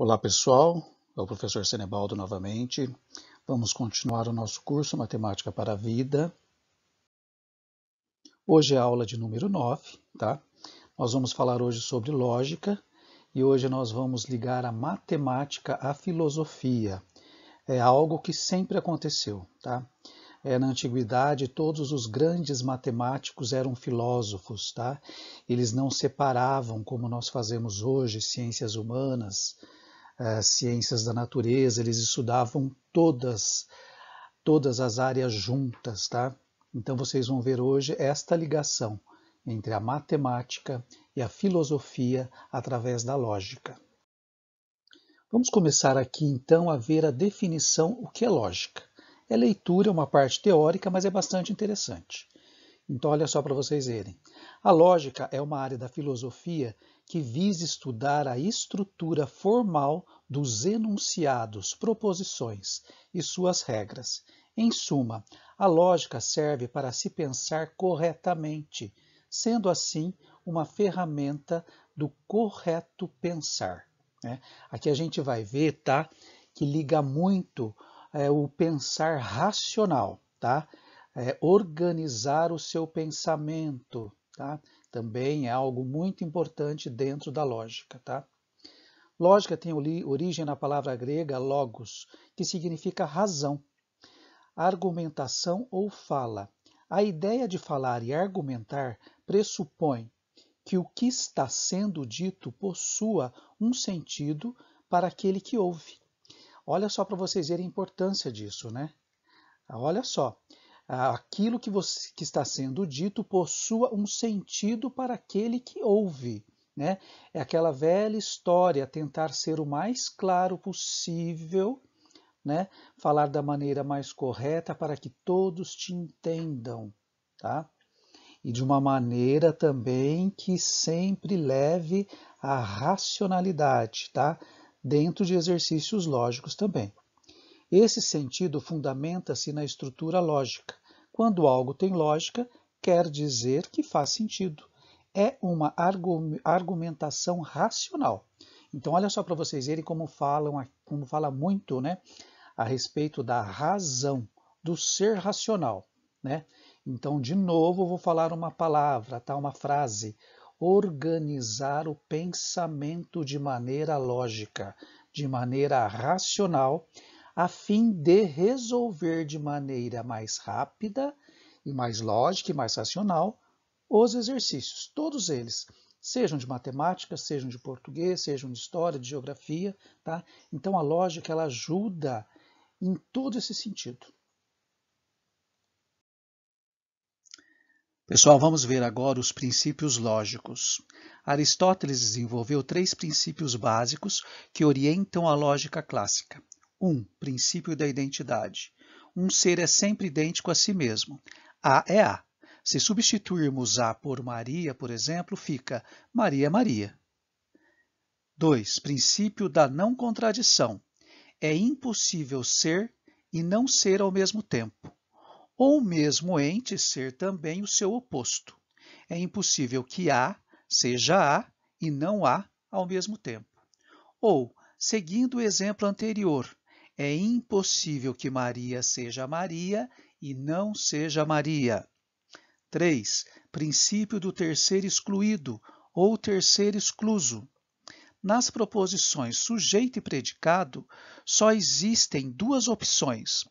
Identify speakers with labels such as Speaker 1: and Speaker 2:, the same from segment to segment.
Speaker 1: Olá pessoal, é o professor Senebaldo novamente. Vamos continuar o nosso curso Matemática para a Vida. Hoje é a aula de número 9, tá? Nós vamos falar hoje sobre lógica e hoje nós vamos ligar a matemática à filosofia. É algo que sempre aconteceu, tá? É, na antiguidade, todos os grandes matemáticos eram filósofos, tá? Eles não separavam, como nós fazemos hoje, ciências humanas, eh, ciências da natureza, eles estudavam todas, todas as áreas juntas, tá? Então vocês vão ver hoje esta ligação entre a matemática e a filosofia através da lógica. Vamos começar aqui então a ver a definição o que é lógica. É leitura, é uma parte teórica, mas é bastante interessante. Então olha só para vocês verem. A lógica é uma área da filosofia que visa estudar a estrutura formal dos enunciados, proposições e suas regras. Em suma, a lógica serve para se pensar corretamente, sendo assim uma ferramenta do correto pensar. Né? Aqui a gente vai ver tá, que liga muito é, o pensar racional, tá? É, organizar o seu pensamento, Tá? Também é algo muito importante dentro da lógica. Tá? Lógica tem origem na palavra grega logos, que significa razão, argumentação ou fala. A ideia de falar e argumentar pressupõe que o que está sendo dito possua um sentido para aquele que ouve. Olha só para vocês verem a importância disso, né? Olha só, aquilo que, você, que está sendo dito possua um sentido para aquele que ouve. Né? É aquela velha história, tentar ser o mais claro possível, né? falar da maneira mais correta para que todos te entendam. Tá? E de uma maneira também que sempre leve à racionalidade, tá? dentro de exercícios lógicos também. Esse sentido fundamenta-se na estrutura lógica, quando algo tem lógica, quer dizer que faz sentido. É uma argumentação racional. Então, olha só para vocês verem como, falam, como fala muito né, a respeito da razão, do ser racional. Né? Então, de novo, vou falar uma palavra, tá? uma frase. Organizar o pensamento de maneira lógica, de maneira racional, a fim de resolver de maneira mais rápida e mais lógica e mais racional os exercícios, todos eles, sejam de matemática, sejam de português, sejam de história, de geografia, tá? Então a lógica ela ajuda em todo esse sentido. Pessoal, vamos ver agora os princípios lógicos. Aristóteles desenvolveu três princípios básicos que orientam a lógica clássica: 1. Princípio da identidade. Um ser é sempre idêntico a si mesmo. A é A. Se substituirmos A por Maria, por exemplo, fica Maria é Maria. 2. Princípio da não contradição. É impossível ser e não ser ao mesmo tempo, ou mesmo ente ser também o seu oposto. É impossível que A seja A e não A ao mesmo tempo. Ou, seguindo o exemplo anterior, é impossível que Maria seja Maria e não seja Maria. 3. Princípio do terceiro excluído ou terceiro excluso. Nas proposições sujeito e predicado, só existem duas opções: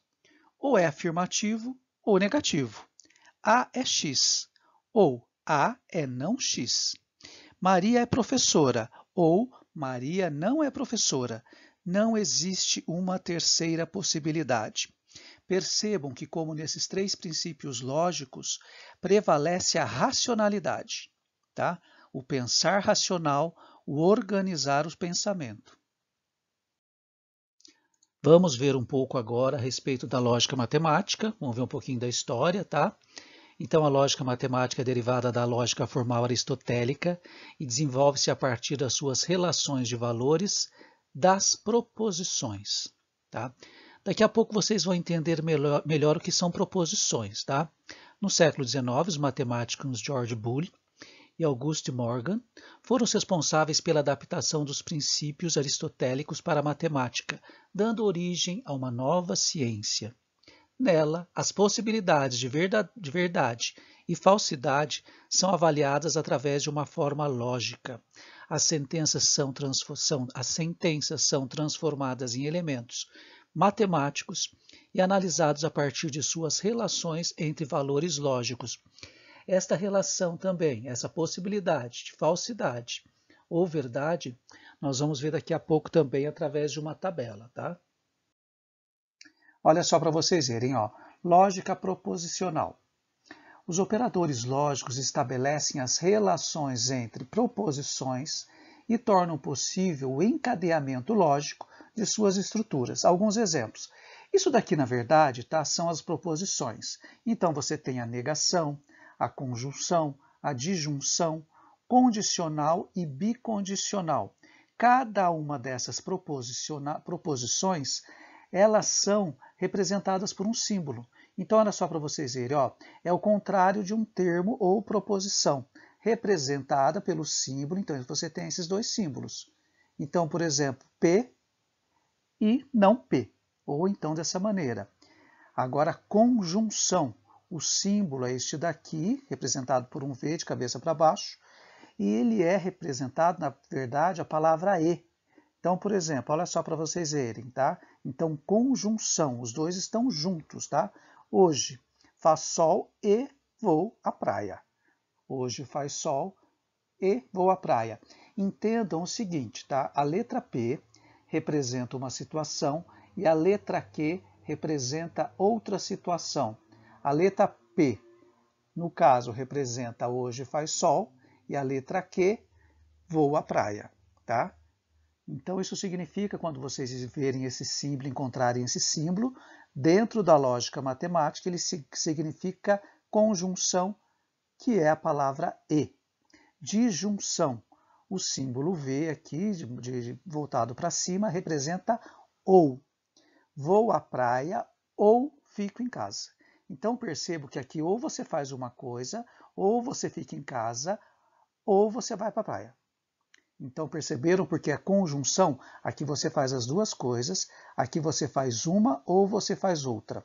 Speaker 1: ou é afirmativo ou negativo. A é X, ou A é não X. Maria é professora, ou Maria não é professora, não existe uma terceira possibilidade. Percebam que, como nesses três princípios lógicos, prevalece a racionalidade, tá? o pensar racional, o organizar o pensamento. Vamos ver um pouco agora a respeito da lógica matemática, vamos ver um pouquinho da história, tá? Então, a lógica matemática é derivada da lógica formal aristotélica e desenvolve-se a partir das suas relações de valores, das proposições. Tá? Daqui a pouco vocês vão entender melhor, melhor o que são proposições. Tá? No século XIX, os matemáticos George Boole e Auguste Morgan foram responsáveis pela adaptação dos princípios aristotélicos para a matemática, dando origem a uma nova ciência. Nela, as possibilidades de verdade, de verdade e falsidade são avaliadas através de uma forma lógica as sentenças são, são, as sentenças são transformadas em elementos matemáticos e analisados a partir de suas relações entre valores lógicos. Esta relação também, essa possibilidade de falsidade ou verdade, nós vamos ver daqui a pouco também através de uma tabela, tá? Olha só para vocês verem, ó, lógica proposicional. Os operadores lógicos estabelecem as relações entre proposições e tornam possível o encadeamento lógico de suas estruturas. Alguns exemplos. Isso daqui, na verdade, tá, são as proposições. Então, você tem a negação, a conjunção, a disjunção, condicional e bicondicional. Cada uma dessas proposições, elas são representadas por um símbolo. Então, olha só para vocês verem, ó, é o contrário de um termo ou proposição, representada pelo símbolo, então você tem esses dois símbolos. Então, por exemplo, P e não P, ou então dessa maneira. Agora, conjunção. O símbolo é este daqui, representado por um V de cabeça para baixo, e ele é representado, na verdade, a palavra E. Então, por exemplo, olha só para vocês verem, tá? Então, conjunção, os dois estão juntos, tá? Hoje faz sol e vou à praia. Hoje faz sol e vou à praia. Entendam o seguinte, tá? A letra P representa uma situação e a letra Q representa outra situação. A letra P, no caso, representa hoje faz sol e a letra Q, vou à praia, tá? Então, isso significa, quando vocês verem esse símbolo, encontrarem esse símbolo, dentro da lógica matemática, ele significa conjunção, que é a palavra E. Disjunção. O símbolo V aqui, de, de, voltado para cima, representa ou. Vou à praia ou fico em casa. Então, percebo que aqui ou você faz uma coisa, ou você fica em casa, ou você vai para a praia. Então perceberam porque é conjunção, aqui você faz as duas coisas, aqui você faz uma ou você faz outra.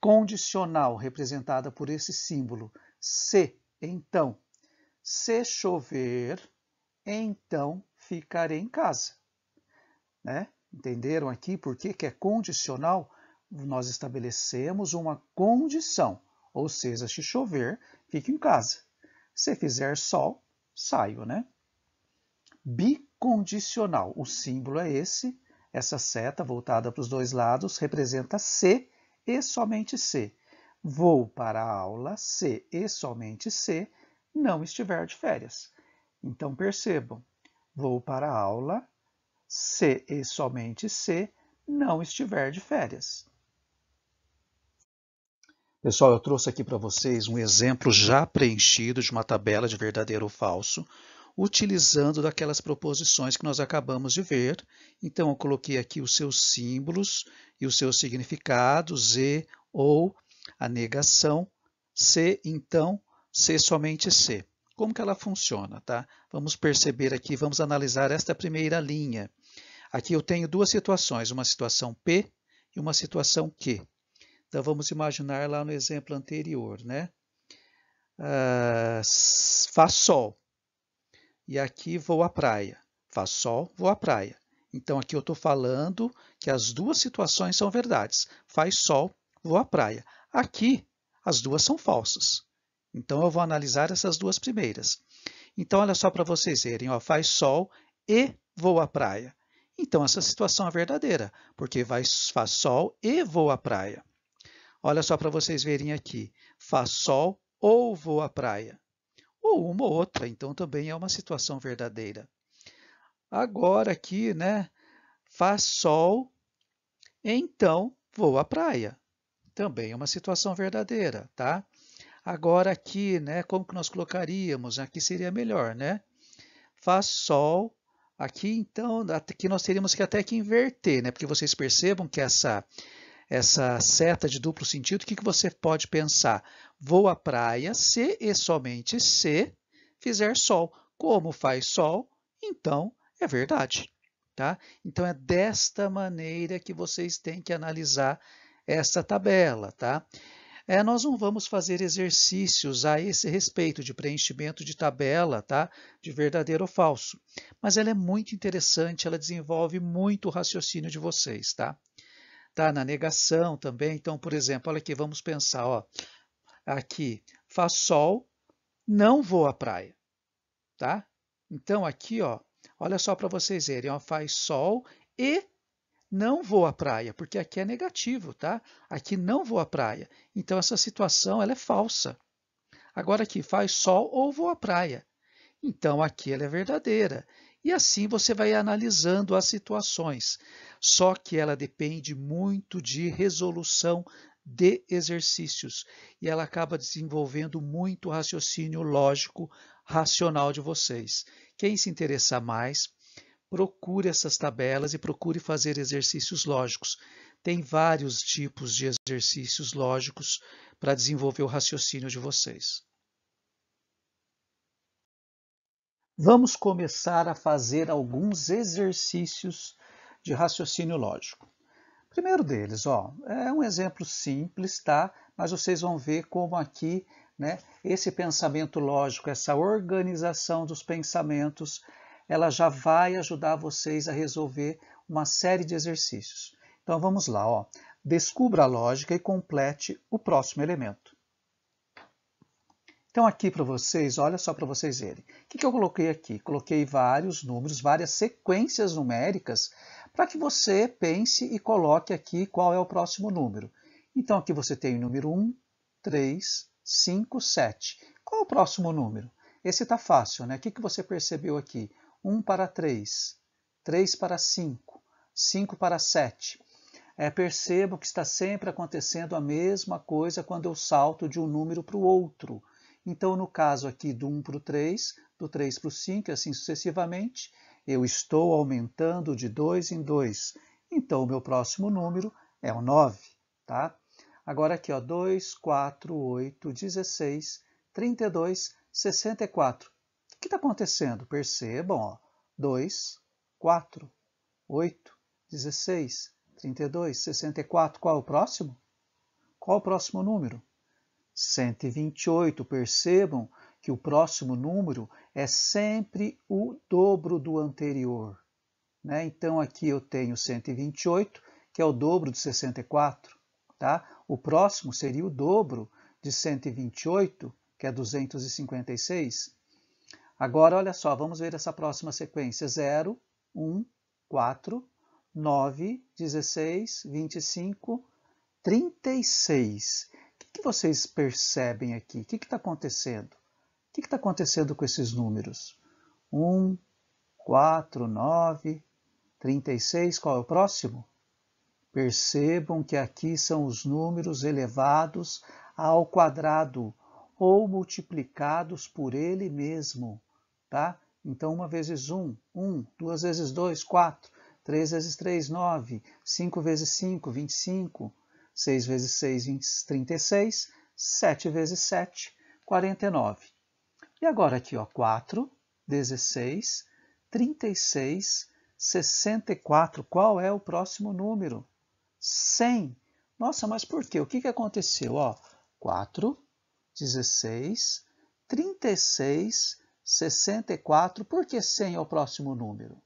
Speaker 1: Condicional, representada por esse símbolo, se, então. Se chover, então ficarei em casa. Né? Entenderam aqui por que, que é condicional? Nós estabelecemos uma condição, ou seja, se chover, fique em casa. Se fizer sol, saio, né? bicondicional. O símbolo é esse, essa seta voltada para os dois lados representa C e somente C. Vou para a aula se e somente se não estiver de férias. Então percebam, vou para a aula se e somente se não estiver de férias. Pessoal, eu trouxe aqui para vocês um exemplo já preenchido de uma tabela de verdadeiro ou falso utilizando daquelas proposições que nós acabamos de ver. Então, eu coloquei aqui os seus símbolos e os seus significados, e ou a negação, se, então, se somente se. Como que ela funciona? Tá? Vamos perceber aqui, vamos analisar esta primeira linha. Aqui eu tenho duas situações, uma situação P e uma situação Q. Então, vamos imaginar lá no exemplo anterior, né? Uh, ah, Fá Sol e aqui vou à praia. Faz sol, vou à praia. Então aqui eu estou falando que as duas situações são verdades. Faz sol, vou à praia. Aqui as duas são falsas. Então eu vou analisar essas duas primeiras. Então olha só para vocês verem, ó, faz sol e vou à praia. Então essa situação é verdadeira, porque vai, faz sol e vou à praia. Olha só para vocês verem aqui, faz sol ou vou à praia ou uma ou outra, então também é uma situação verdadeira. Agora aqui, né, faz sol, então vou à praia. Também é uma situação verdadeira, tá? Agora aqui, né, como que nós colocaríamos? Aqui seria melhor, né? Faz sol, aqui então, aqui nós teríamos que até que inverter, né? Porque vocês percebam que essa essa seta de duplo sentido, o que, que você pode pensar? Vou à praia se e somente se fizer sol. Como faz sol, então é verdade. Tá? Então, é desta maneira que vocês têm que analisar esta tabela. Tá? É, nós não vamos fazer exercícios a esse respeito de preenchimento de tabela tá? de verdadeiro ou falso, mas ela é muito interessante, ela desenvolve muito o raciocínio de vocês. Tá? tá? na negação também. Então, por exemplo, olha aqui, vamos pensar, ó, aqui faz sol, não vou à praia, tá? Então, aqui, ó, olha só para vocês verem, ó, faz sol e não vou à praia, porque aqui é negativo, tá? Aqui não vou à praia. Então, essa situação ela é falsa. Agora aqui, faz sol ou vou à praia. Então, aqui ela é verdadeira. E assim você vai analisando as situações. Só que ela depende muito de resolução de exercícios e ela acaba desenvolvendo muito o raciocínio lógico, racional de vocês. Quem se interessar mais, procure essas tabelas e procure fazer exercícios lógicos. Tem vários tipos de exercícios lógicos para desenvolver o raciocínio de vocês. Vamos começar a fazer alguns exercícios de raciocínio lógico. primeiro deles, ó, é um exemplo simples, tá? Mas vocês vão ver como aqui, né, esse pensamento lógico, essa organização dos pensamentos, ela já vai ajudar vocês a resolver uma série de exercícios. Então vamos lá, ó. Descubra a lógica e complete o próximo elemento. Então aqui para vocês, olha só para vocês verem. O que, que eu coloquei aqui? Coloquei vários números, várias sequências numéricas, para que você pense e coloque aqui qual é o próximo número. Então aqui você tem o número 1, 3, 5, 7. Qual é o próximo número? Esse está fácil, né? O que, que você percebeu aqui? 1 para 3, 3 para 5, 5 para 7. É, percebo que está sempre acontecendo a mesma coisa quando eu salto de um número para o outro. Então, no caso aqui do 1 para o 3, do 3 para o 5 e assim sucessivamente, eu estou aumentando de 2 em 2. Então, o meu próximo número é o 9. Tá? Agora aqui, ó, 2, 4, 8, 16, 32, 64. O que está acontecendo? Percebam, ó, 2, 4, 8, 16, 32, 64. Qual é o próximo? Qual é o próximo número? 128. Percebam que o próximo número é sempre o dobro do anterior. Né? Então aqui eu tenho 128, que é o dobro de 64. Tá? O próximo seria o dobro de 128, que é 256. Agora, olha só, vamos ver essa próxima sequência. 0, 1, 4, 9, 16, 25, 36. O que, vocês percebem aqui? O que está acontecendo? O que está acontecendo com esses números? 1, 4, 9, 36, qual é o próximo? Percebam que aqui são os números elevados ao quadrado ou multiplicados por ele mesmo, tá? Então, uma vezes 1, 1, 2 vezes 2, 4, 3 vezes 3, 9, 5 vezes 5, 25, 6 vezes 6, 20, 36. 7 vezes 7, 49. E agora aqui, ó, 4, 16, 36, 64. Qual é o próximo número? 100. Nossa, mas por quê? O que, que aconteceu? Ó, 4, 16, 36, 64. Por que 100 é o próximo número?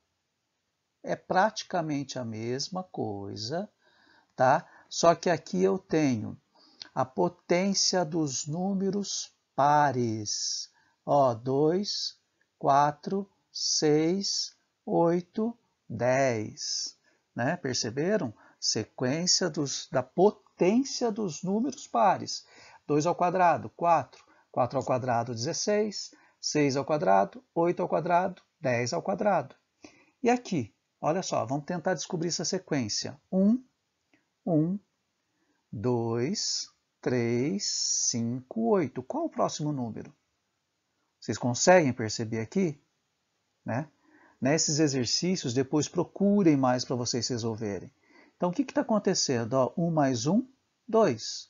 Speaker 1: É praticamente a mesma coisa, tá? Só que aqui eu tenho a potência dos números pares. Ó, 2, 4, 6, 8, 10. Né? Perceberam? Sequência dos, da potência dos números pares. 2 ao quadrado, 4. 4 ao quadrado, 16. 6 ao quadrado, 8 ao quadrado, 10 ao quadrado. E aqui, olha só, vamos tentar descobrir essa sequência. 1, 1, 2, 3, 5, 8. Qual o próximo número? Vocês conseguem perceber aqui? Né? Nesses exercícios, depois procurem mais para vocês resolverem. Então, o que está acontecendo? Ó, 1 mais 1, 2.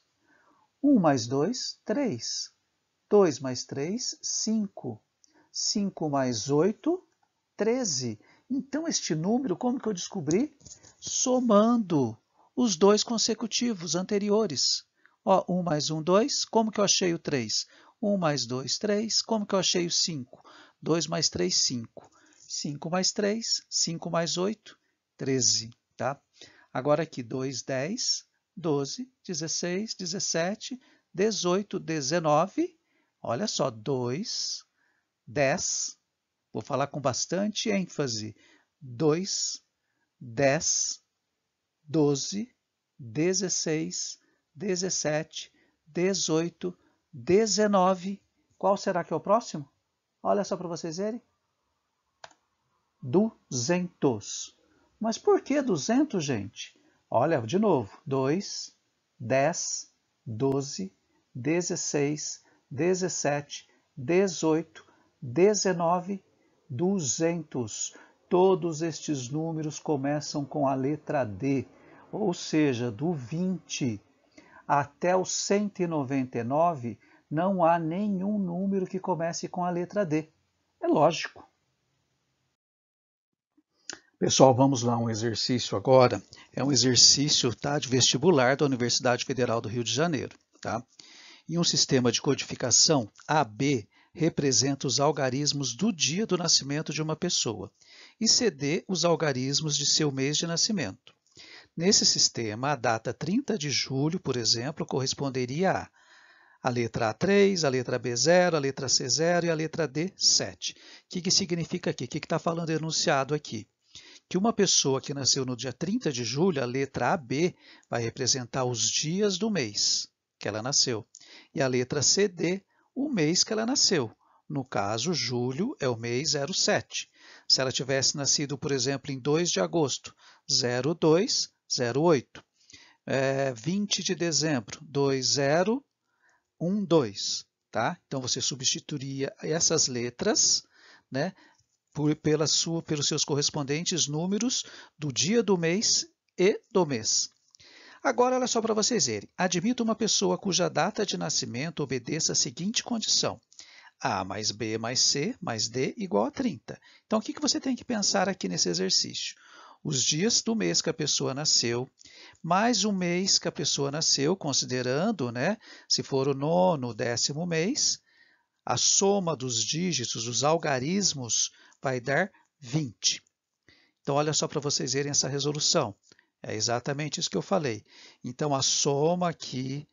Speaker 1: 1 mais 2, 3. 2 mais 3, 5. 5 mais 8, 13. Então, este número, como que eu descobri? Somando os dois consecutivos anteriores. Ó, 1 mais 1, 2. Como que eu achei o 3? 1 mais 2, 3. Como que eu achei o 5? 2 mais 3, 5. 5 mais 3, 5 mais 8, 13. Tá? Agora aqui, 2, 10, 12, 16, 17, 18, 19. Olha só, 2, 10. Vou falar com bastante ênfase. 2, 10, doze, dezesseis, dezessete, dezoito, dezenove. Qual será que é o próximo? Olha só para vocês verem. Duzentos. Mas por que duzentos, gente? Olha, de novo. Dois, dez, doze, dezesseis, dezessete, dezoito, dezenove, duzentos. Todos estes números começam com a letra D ou seja, do 20 até o 199, não há nenhum número que comece com a letra D. É lógico. Pessoal, vamos lá, um exercício agora. É um exercício tá, de vestibular da Universidade Federal do Rio de Janeiro. Tá? Em um sistema de codificação, AB representa os algarismos do dia do nascimento de uma pessoa e CD os algarismos de seu mês de nascimento. Nesse sistema, a data 30 de julho, por exemplo, corresponderia a a letra A3, a letra B0, a letra C0 e a letra D7. O que, que significa aqui? O que está falando enunciado aqui? Que uma pessoa que nasceu no dia 30 de julho, a letra AB vai representar os dias do mês que ela nasceu. E a letra CD, o mês que ela nasceu. No caso, julho é o mês 07. Se ela tivesse nascido, por exemplo, em 2 de agosto, 02 08. É, 20 de dezembro, 2012, tá? Então, você substituiria essas letras, né? Por, pela sua, pelos seus correspondentes números do dia do mês e do mês. Agora, olha só para vocês verem. Admito uma pessoa cuja data de nascimento obedeça a seguinte condição. A mais B mais C mais D igual a 30. Então, o que, que você tem que pensar aqui nesse exercício? os dias do mês que a pessoa nasceu, mais o mês que a pessoa nasceu, considerando, né, se for o nono, o décimo mês, a soma dos dígitos, os algarismos, vai dar 20. Então, olha só para vocês verem essa resolução. É exatamente isso que eu falei. Então, a soma aqui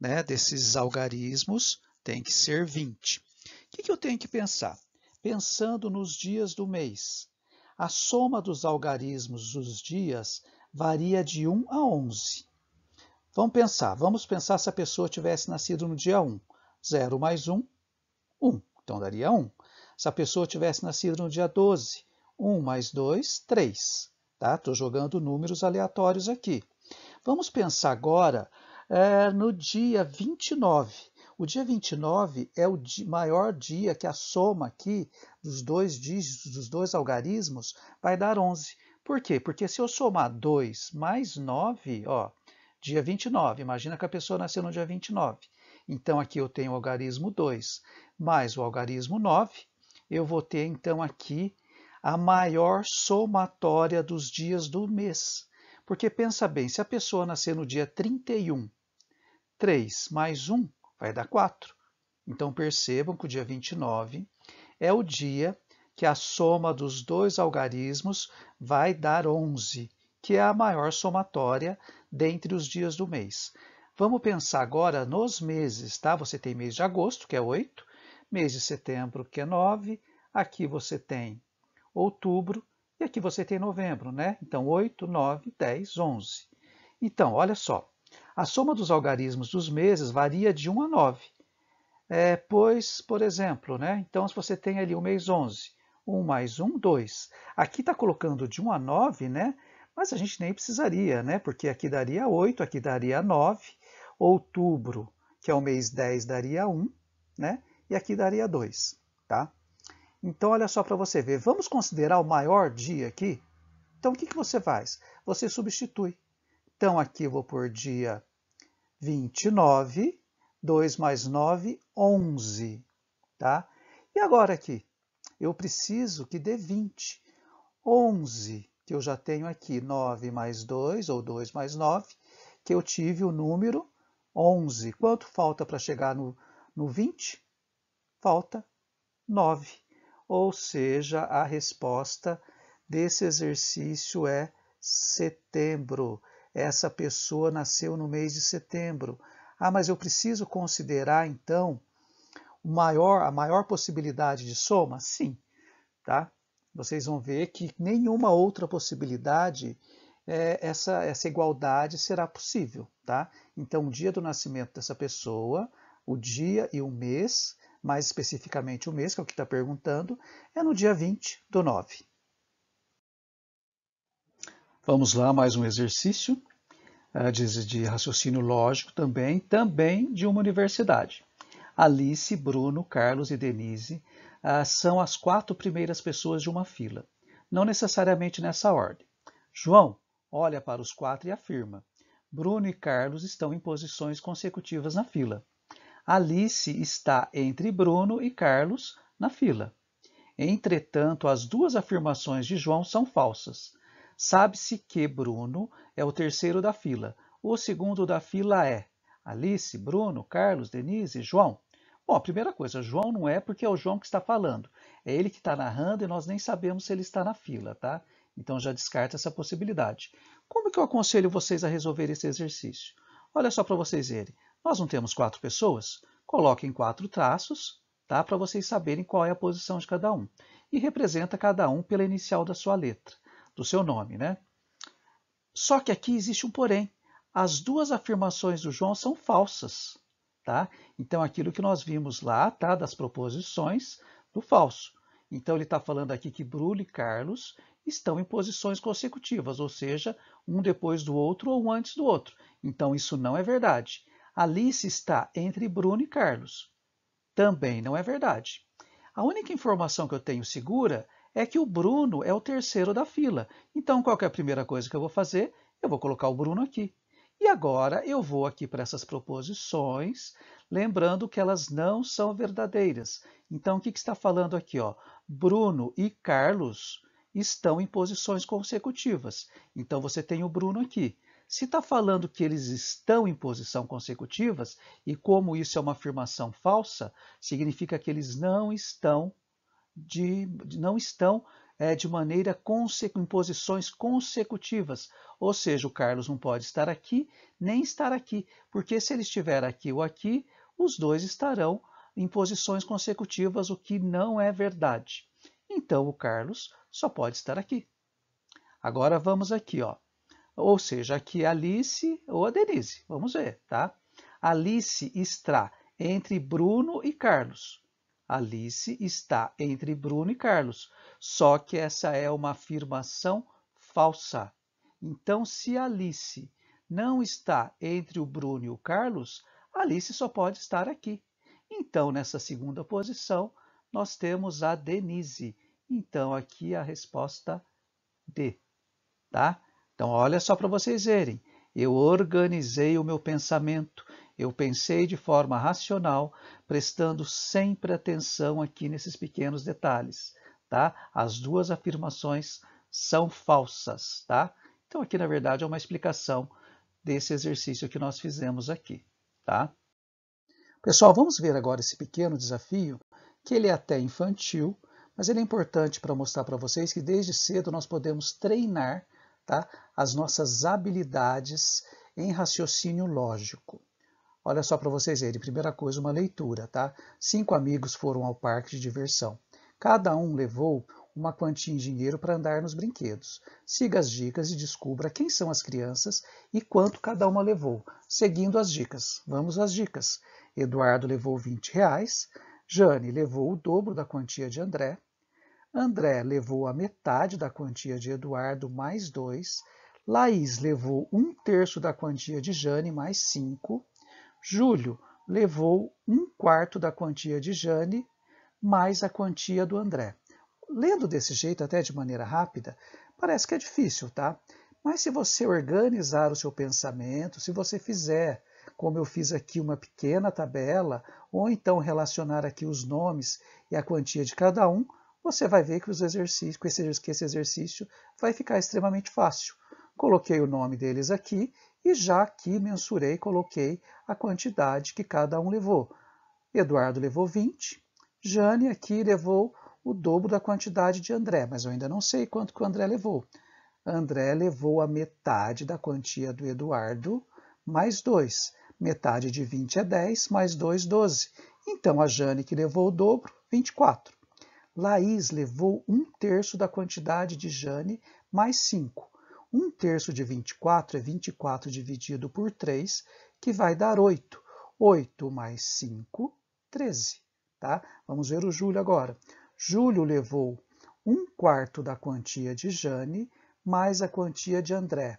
Speaker 1: né, desses algarismos tem que ser 20. O que, que eu tenho que pensar? Pensando nos dias do mês, a soma dos algarismos dos dias varia de 1 a 11. Vamos pensar, vamos pensar se a pessoa tivesse nascido no dia 1. 0 mais 1, 1, então daria 1. Se a pessoa tivesse nascido no dia 12, 1 mais 2, 3. Estou tá? jogando números aleatórios aqui. Vamos pensar agora é, no dia 29. O dia 29 é o maior dia que a soma aqui dos dois dígitos, dos dois algarismos, vai dar 11. Por quê? Porque se eu somar 2 mais 9, ó, dia 29, imagina que a pessoa nasceu no dia 29. Então aqui eu tenho o algarismo 2 mais o algarismo 9, eu vou ter então aqui a maior somatória dos dias do mês. Porque pensa bem, se a pessoa nascer no dia 31, 3 mais 1 vai dar 4. Então percebam que o dia 29 é o dia que a soma dos dois algarismos vai dar 11, que é a maior somatória dentre os dias do mês. Vamos pensar agora nos meses, tá? Você tem mês de agosto, que é 8, mês de setembro, que é 9, aqui você tem outubro e aqui você tem novembro, né? Então, 8, 9, 10, 11. Então, olha só, a soma dos algarismos dos meses varia de 1 a 9. É, pois, por exemplo, né, então se você tem ali o mês 11, 1 mais 1, 2. Aqui está colocando de 1 a 9, né? mas a gente nem precisaria, né? porque aqui daria 8, aqui daria 9. Outubro, que é o mês 10, daria 1, né? e aqui daria 2. Tá? Então, olha só para você ver. Vamos considerar o maior dia aqui? Então, o que, que você faz? Você substitui. Então, aqui eu vou por dia 29, 2 mais 9, 11, tá? E agora aqui, eu preciso que dê 20. 11, que eu já tenho aqui, 9 mais 2, ou 2 mais 9, que eu tive o número 11. Quanto falta para chegar no, no 20? Falta 9. Ou seja, a resposta desse exercício é setembro essa pessoa nasceu no mês de setembro. Ah, mas eu preciso considerar então maior, a maior possibilidade de soma? Sim, tá? Vocês vão ver que nenhuma outra possibilidade é, essa, essa igualdade será possível, tá? Então, o dia do nascimento dessa pessoa, o dia e o mês, mais especificamente o mês, que é o que está perguntando, é no dia 20 do 9. Vamos lá, mais um exercício ah, de, raciocínio lógico também, também de uma universidade. Alice, Bruno, Carlos e Denise ah, são as quatro primeiras pessoas de uma fila, não necessariamente nessa ordem. João olha para os quatro e afirma: Bruno e Carlos estão em posições consecutivas na fila. Alice está entre Bruno e Carlos na fila. Entretanto, as duas afirmações de João são falsas. Sabe-se que Bruno é o terceiro da fila. O segundo da fila é Alice, Bruno, Carlos, Denise, João. Bom, a primeira coisa, João não é porque é o João que está falando. É ele que está narrando e nós nem sabemos se ele está na fila, tá? Então já descarta essa possibilidade. Como que eu aconselho vocês a resolver esse exercício? Olha só para vocês verem. Nós não temos quatro pessoas? Coloquem quatro traços, tá? Para vocês saberem qual é a posição de cada um. E representa cada um pela inicial da sua letra do seu nome, né? Só que aqui existe um porém. As duas afirmações do João são falsas, tá? Então aquilo que nós vimos lá, tá, das proposições do falso. Então ele está falando aqui que Bruno e Carlos estão em posições consecutivas, ou seja, um depois do outro ou um antes do outro. Então isso não é verdade. Alice está entre Bruno e Carlos. Também não é verdade. A única informação que eu tenho segura é que o Bruno é o terceiro da fila. Então, qual é a primeira coisa que eu vou fazer? Eu vou colocar o Bruno aqui. E agora eu vou aqui para essas proposições, lembrando que elas não são verdadeiras. Então, o que, que está falando aqui? Ó? Bruno e Carlos estão em posições consecutivas. Então, você tem o Bruno aqui. Se está falando que eles estão em posição consecutivas, e como isso é uma afirmação falsa, significa que eles não estão de, não estão é, de maneira consecu, em posições consecutivas. Ou seja, o Carlos não pode estar aqui nem estar aqui, porque se ele estiver aqui ou aqui, os dois estarão em posições consecutivas, o que não é verdade. Então o Carlos só pode estar aqui. Agora vamos aqui, ó. Ou seja, aqui a é Alice ou a Denise. Vamos ver, tá? Alice está entre Bruno e Carlos. Alice está entre Bruno e Carlos. Só que essa é uma afirmação falsa. Então, se Alice não está entre o Bruno e o Carlos, Alice só pode estar aqui. Então, nessa segunda posição, nós temos a Denise. Então, aqui a resposta D, tá? Então, olha só para vocês verem. Eu organizei o meu pensamento, eu pensei de forma racional, prestando sempre atenção aqui nesses pequenos detalhes, tá? As duas afirmações são falsas, tá? Então aqui na verdade é uma explicação desse exercício que nós fizemos aqui, tá? Pessoal, vamos ver agora esse pequeno desafio, que ele é até infantil, mas ele é importante para mostrar para vocês que desde cedo nós podemos treinar tá, as nossas habilidades em raciocínio lógico. Olha só para vocês verem. Primeira coisa, uma leitura, tá? Cinco amigos foram ao parque de diversão. Cada um levou uma quantia em dinheiro para andar nos brinquedos. Siga as dicas e descubra quem são as crianças e quanto cada uma levou, seguindo as dicas. Vamos às dicas. Eduardo levou 20 reais, Jane levou o dobro da quantia de André, André levou a metade da quantia de Eduardo, mais dois, Laís levou um terço da quantia de Jane, mais cinco, Júlio levou um quarto da quantia de Jane, mais a quantia do André. Lendo desse jeito, até de maneira rápida, parece que é difícil, tá? Mas se você organizar o seu pensamento, se você fizer, como eu fiz aqui, uma pequena tabela, ou então relacionar aqui os nomes e a quantia de cada um, você vai ver que, os exercícios, que, esse, que esse exercício vai ficar extremamente fácil. Coloquei o nome deles aqui e já aqui mensurei coloquei a quantidade que cada um levou. Eduardo levou 20, Jane aqui levou o dobro da quantidade de André, mas eu ainda não sei quanto que o André levou. André levou a metade da quantia do Eduardo, mais 2. Metade de 20 é 10, mais 2, 12. Então, a Jane, que levou o dobro, 24. Laís levou um terço da quantidade de Jane, mais 5. 1 terço de 24 é 24 dividido por 3, que vai dar 8. 8 mais 5, 13. Tá? Vamos ver o Júlio agora. Júlio levou 1 quarto da quantia de Jane mais a quantia de André.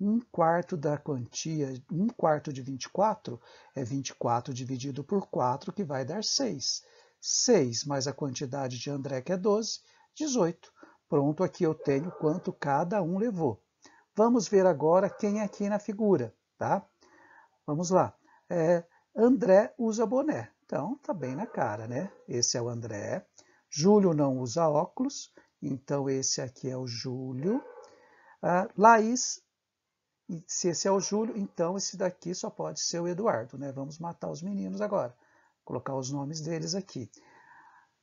Speaker 1: 1 quarto da quantia, 1 quarto de 24 é 24 dividido por 4, que vai dar 6. 6 mais a quantidade de André, que é 12, 18. Pronto, aqui eu tenho quanto cada um levou. Vamos ver agora quem é aqui na figura, tá? Vamos lá. É, André usa boné. Então, tá bem na cara, né? Esse é o André. Júlio não usa óculos. Então, esse aqui é o Júlio. Ah, Laís, se esse é o Júlio, então esse daqui só pode ser o Eduardo, né? Vamos matar os meninos agora. colocar os nomes deles aqui.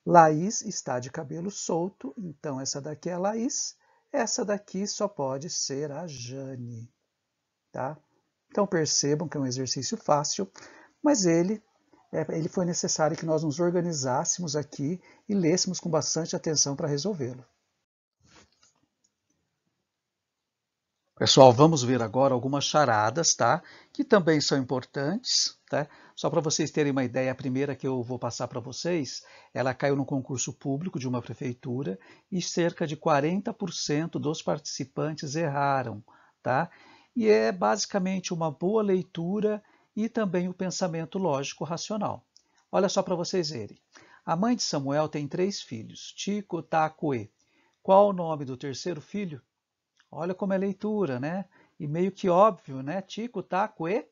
Speaker 1: Laís está de cabelo solto, então essa daqui é a Laís. Essa daqui só pode ser a Jane. Tá? Então percebam que é um exercício fácil, mas ele, é, ele foi necessário que nós nos organizássemos aqui e lêssemos com bastante atenção para resolvê-lo. Pessoal, vamos ver agora algumas charadas, tá? Que também são importantes. Tá? Só para vocês terem uma ideia, a primeira que eu vou passar para vocês, ela caiu no concurso público de uma prefeitura e cerca de 40% dos participantes erraram. Tá? E é basicamente uma boa leitura e também o pensamento lógico racional. Olha só para vocês verem. A mãe de Samuel tem três filhos, Tico, Taco e. Qual o nome do terceiro filho? Olha como é leitura, né? E meio que óbvio, né? Tico, Taco e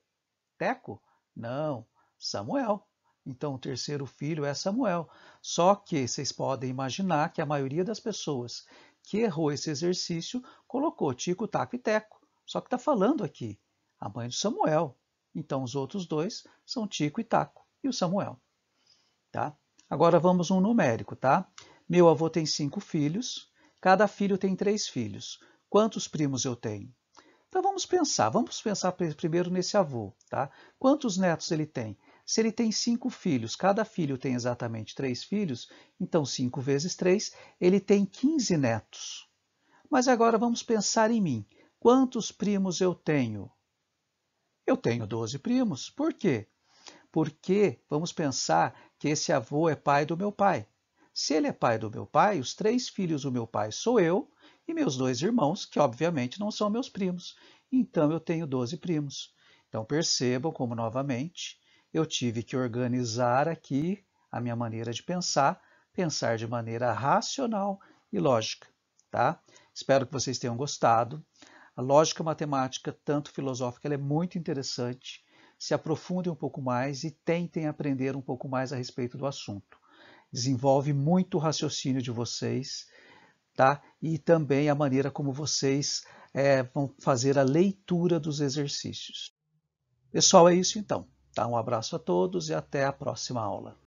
Speaker 1: Teco. Não, Samuel. Então, o terceiro filho é Samuel. Só que vocês podem imaginar que a maioria das pessoas que errou esse exercício colocou Tico, Taco e Teco. Só que está falando aqui a mãe do Samuel. Então, os outros dois são Tico e Taco e o Samuel. Tá? Agora vamos um numérico, tá? Meu avô tem cinco filhos, cada filho tem três filhos. Quantos primos eu tenho? Então vamos pensar, vamos pensar primeiro nesse avô, tá? Quantos netos ele tem? Se ele tem cinco filhos, cada filho tem exatamente três filhos, então cinco vezes três, ele tem 15 netos. Mas agora vamos pensar em mim. Quantos primos eu tenho? Eu tenho 12 primos. Por quê? Porque vamos pensar que esse avô é pai do meu pai. Se ele é pai do meu pai, os três filhos do meu pai sou eu, e meus dois irmãos, que obviamente não são meus primos. Então eu tenho 12 primos. Então percebam como novamente eu tive que organizar aqui a minha maneira de pensar, pensar de maneira racional e lógica, tá? Espero que vocês tenham gostado. A lógica matemática, tanto filosófica, ela é muito interessante. Se aprofundem um pouco mais e tentem aprender um pouco mais a respeito do assunto. Desenvolve muito o raciocínio de vocês tá? E também a maneira como vocês é, vão fazer a leitura dos exercícios. Pessoal, é isso então. Tá? Um abraço a todos e até a próxima aula.